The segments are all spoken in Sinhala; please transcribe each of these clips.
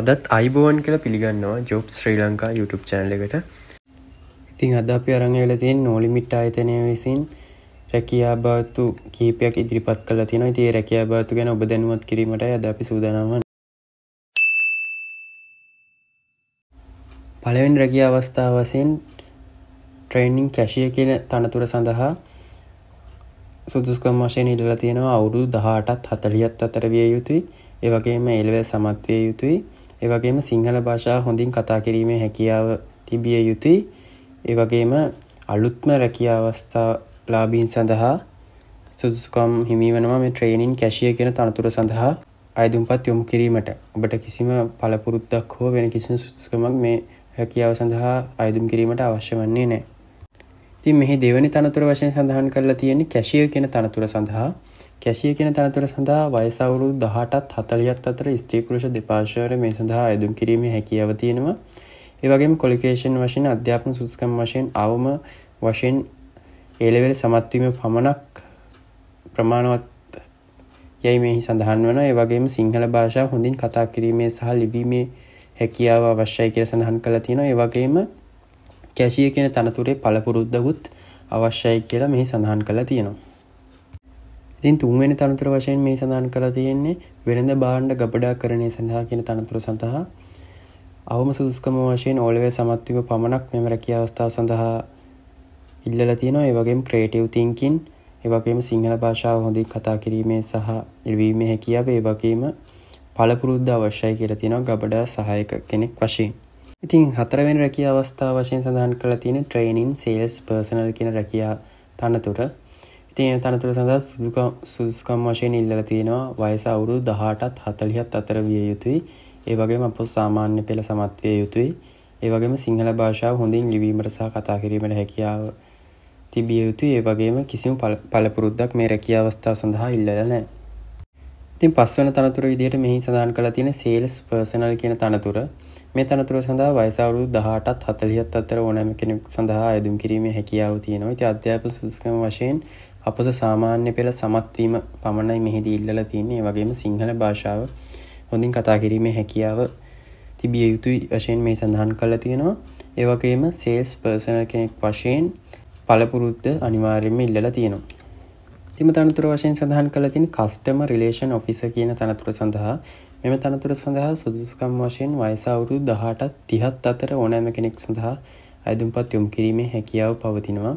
අදත් අයිබෝවන් කියලා පිළිගන්නවා job Sri Lanka YouTube channel එකට ඉතින් අද අපි අරංවෙල තියෙන් නෝලිමිට් අයතනය විසින් රැකයා බාතු කීපයක් ඉදිරිපත් කල තින තිය රැකයා බාතු ගැන ඔබ දැනුවත් කිරීමට අද අපි සූදනාව පළවෙන් රැකිය අවස්ථාව වසින් ට්‍රේනිින් කැශය කියන තනතුර සඳහා සුදුස්කම් වශයෙන් ඉඩල තියෙනවා අවුරුදු දහටත් හතලියත් අතර විය යුතුයි ඒවගේම එල්ව සමත්වය යුතුයි ඒවගේම සිංහල භාෂා හොඳින් කතා කිරීමේ හැකියාව තිබිය යුතුයි ඒවගේම අලුත්ම රැකිය අවස්ථා ලාබීන් සඳහා සුදුසුකම් හිමිවනවා මේ ට්‍රේනින් කැශිය කියෙන තනතුර සඳහා අයදුම්පත් යොමු කිරීමට ඔබට කිසිම පලපුරුද්දක් හෝ වෙන කිසිම සුදුසුකමක් මේ හැකියාව සඳහා අයදුම් කිරීමට අවශ්‍ය වන්නේ නෑ තින් මෙහි දෙවනි තනතුර වශයෙන් සඳහන් කරලා තියෙන්නේ කැශිය කියෙන තනතුර සඳහා කැශිය කියෙන තැනතුර සඳහා වයසවුරු දහටත් හතලියත් අතර ස්ත්‍රීපුරුෂ දෙපාශවර මේ සඳහා ඇදුම් කිරීම හැකියාව තියෙනවා ඒවගේ කොලිකේෂන් වශයෙන් අධ්‍යාපන සුස්කම් වශයෙන් අවම වශයෙන් ඒලෙවල් සමත්වීම පමණක් ප්‍රමාණවත් යැයි මෙහි සඳහන් වන ඒවගේම සිංහල භාෂාව හොඳින් කතා කිරීමේ සහ ලිබීමේ හැකියාව අවශ්‍යයි කියල සඳහන් කළ තියෙන ඒවගේම කැශිය කියෙන තනතුරේ පළපුරුද්දකුත් අවශ්‍යයි කියලා මෙහි සඳහන් කළ තියෙනවා ඉතින් තුන්වෙනි තනතුර වශයෙන් මේ සඳහන් කළ තියෙන්නේ වෙළඳ භාණ්ඩ ගබඩාකරණය සඳහා කියන තනතුර සඳහා අවම සුදුස්කම වශයෙන් ඕලවේ සමත්වීම පමණක් මෙම රැකිය අවස්ථාව සඳහා ඉල්ලලා තියෙනවා ඒ වගේම ක්‍රියේටිව් තින්කින් ඒ වගේම සිංහල භාෂාව හොඳින් කතා කිරීමේ සහ ඉල්වීමේ හැකියාව ඒ වගේම පළපුරුද්ද අවශ්‍යයි කියලා තියෙනවා ගබඩා සහායක කෙනෙක් වශයෙන්. ඉතින් හතරවෙනි රැකියා අවස්ථාව වශයෙන් සඳහන් කරලා තියෙන ට්‍රේනින් සේල්ස් පර්සනල් කියන රැකියා තනතුර තියෙන තනතුර සඳහා සුදුකම් සුදුසුකම් වශයෙන් ඉල්ලලා තියෙනවා වයස අවුරුදු 18ත් 40ත් අතර විය යුතුයි. ඒ වගේම අපොස් සාමාන්‍ය පෙළ සමත් විය යුතුයි. ඒ වගේම සිංහල භාෂාව හොඳින් ලිවීමට සහ කතා කිරීමට හැකියාව තිබිය යුතුයි. ඒ වගේම කිසිම පළපුරුද්දක් මේ රැකියා අවස්ථා සඳහා ඉල්ලලා නැහැ. ඉතින් පස්වන තනතුර විදිහට මෙහි සඳහන් කරලා තියෙන sales personnel කියන තනතුර. මේ තනතුර සඳහා වයස අවුරුදු 18ත් 40ත් අතර ඕනෑම කෙනෙක් සඳහා අයදුම් කිරීමේ හැකියාව තියෙනවා. ඉතින් අධ්‍යාපන සුදුසුකම් වශයෙන් අපස සාමාන්‍ය පෙළ සමත්වීම පමණයි මෙහිදී ඉල්ලල තියන්නේ වගේම සිංහල භාෂාව හොඳින් කතා කිරීමේ හැකියාව තිබිය යුතුයි වශයෙන් මේ සඳහන් කළ තියෙනවා ඒවගේම සේල්ස් පර්සන කෙනෙක් වශයෙන් පලපුරුද්ධ අනිවාර්යම ඉල්ලලා තියෙනවා තිම තනතුර වශයෙන් සඳහන් කළ තින් කස්ටම රිලේෂන් ඔෆිස කියන තනතුර සඳහා මෙම තනතුර සඳහා සුදුසුකම් වශයෙන් වයසවුරු දහටත් තිහත් අතර ඕනෑම කෙනෙක් සඳහා ඇදුම්පත් යොමු කිරීමේ හැකියාව පවතිනවා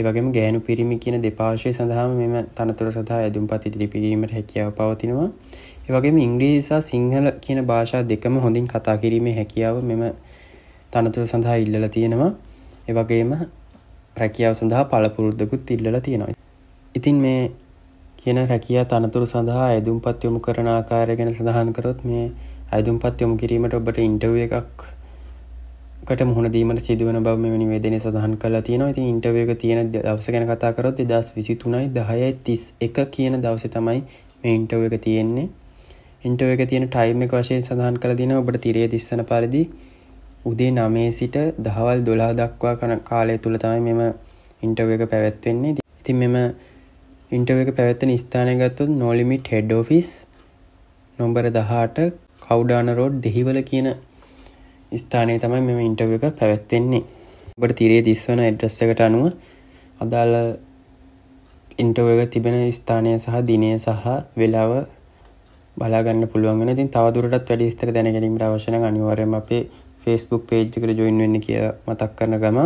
ඒවගේම ගෑනු පිරිමි කියන දෙපාශය සඳහාම මෙම තනතුර සඳහා ඇදුම්පත් ඉදිරි පිරීමට හැකියාව පවතිනවා ඒවගේම ඉංග්‍රීසා සිංහල කියන භාෂා දෙකම හොඳින් කතා කිරීමේ හැකියාව මෙම තනතුර සඳහා ඉල්ලල තියෙනවා ඒවගේම රැකියාව සඳහා පළපුරුද්දකුත් ඉල්ලල තියෙනවා ඉතින් මේ කියන රැකියා තනතුරු සඳහා ඇදුම්පත් යොමු කරන ආකාරය ගැන සඳහන් කරොත් මේ ඇදුම්පත් යොමු කිරීමට ඔබට ඉන්ටව් එකක් ට මුහුණදීමට සිදුවන බව මෙ නිවේදනය සඳහන් කලා තියෙනවා ඉතින් ඉන්ටවේක තියෙන දවස ගැන කතාකරොත් එදස් විසිතුනයි දහය තිස් එක කියන දවස තමයි මේ ඉන්ටව එක තියෙන්නේ ඉන්ටව එක තියෙන ටයිම් එක වශයෙන් සඳහන් කළ දින ඔබට තිරේ දිස්සන පරිදි උදේ නමේ සිට දහවල් දොලා දක්වා කන කාලය තුළ තමයි මෙම ඉන්ටව එක පැවැත්වෙන්නේ ඉතින් මෙම ඉන්ටව එක පැවැත්වන ස්ථානය ගත්තුත් නොලිමිට හෙඩ් ෝෆිස් නොම්බර දහට කව්ඩාන රෝඩ් දෙහිවල කියන ස්ථානය තමයි මෙම ඉන්ටව එක පැවැත්වෙන්නේ ඔබට තිරේ දිස්වන එඩ්‍රස් එකට අනුව අදාළ ඉන්ටව එක තිබෙන ස්ථානය සහ දිනය සහ වෙලාව බලාගන්න පුළුවන්ගෙන ඉතින් තවදුරටත් වැඩි ස්තර දැනගැනීමට අවශ්‍යන අනිවාර්යම අපේ ෆේස්බුක් පේජ්කට ජොයින් වෙන්න කිය මතක් කරන ගම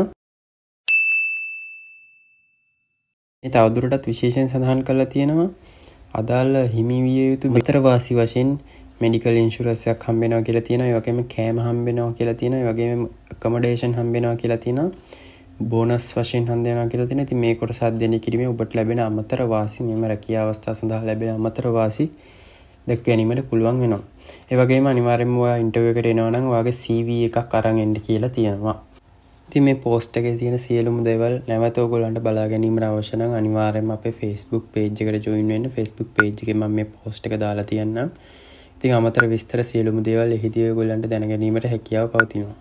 ඒ තවදුරටත් විශේෂෙන් සඳහන් කරලා තියෙනවා අදාළ හිමිවිය යුතු විතරවාසි වශයෙන් මෙඩිකල් ඉන්ශුරස්සයක් හම්බෙනවා කියලා තියෙන යොකම කෑම හම්බෙනවා කියලා තියෙන වගේම කමඩේෂන් හම්බෙනවා කියලා තියෙන බෝනස් වශයෙන් හන්දයනා කියලා තින ති මේ කොට සද්ධනය කිරීම ඔබට ලැබෙන අමතර වාසි මෙම රැකිය අවස්ථා සඳහා ලැබෙන අමතර වාසි දැක් ගැනීමට පුළුවන් වෙනවා. ඒවගේ අනිවාරෙන්වා ඉන්ටවකට එනවනං වගේ සව එකක් අරන් එන්ඩ කියලා තියෙනවා. ති මේ පෝස්ට් එක තියෙන සියලුම් දෙවල් නැවතෝගොලන්ට බලාගැනීම අවශන අනිවාරම අප ෆස්බුක් පේජ්කට ජොයින්ෙන් ෆස්බුක් පේජ්ගේ ම මේ පෝස්ට් එක දාලා තියන්නම් ඉතින් අමතර විස්තර සියලුම දේවල් එහිදී ඔයගොල්ලන්ට දැනගැනීමට හැකියාව පවතිනවා